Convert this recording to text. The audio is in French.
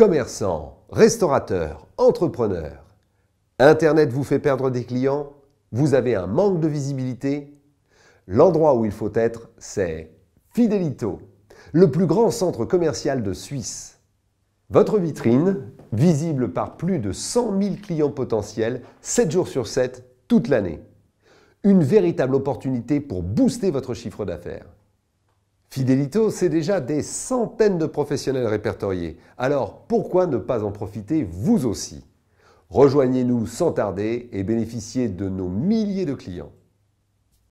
Commerçant, restaurateur, entrepreneur, Internet vous fait perdre des clients Vous avez un manque de visibilité L'endroit où il faut être, c'est Fidelito, le plus grand centre commercial de Suisse. Votre vitrine, visible par plus de 100 000 clients potentiels, 7 jours sur 7, toute l'année. Une véritable opportunité pour booster votre chiffre d'affaires. Fidelito, c'est déjà des centaines de professionnels répertoriés. Alors pourquoi ne pas en profiter vous aussi Rejoignez-nous sans tarder et bénéficiez de nos milliers de clients.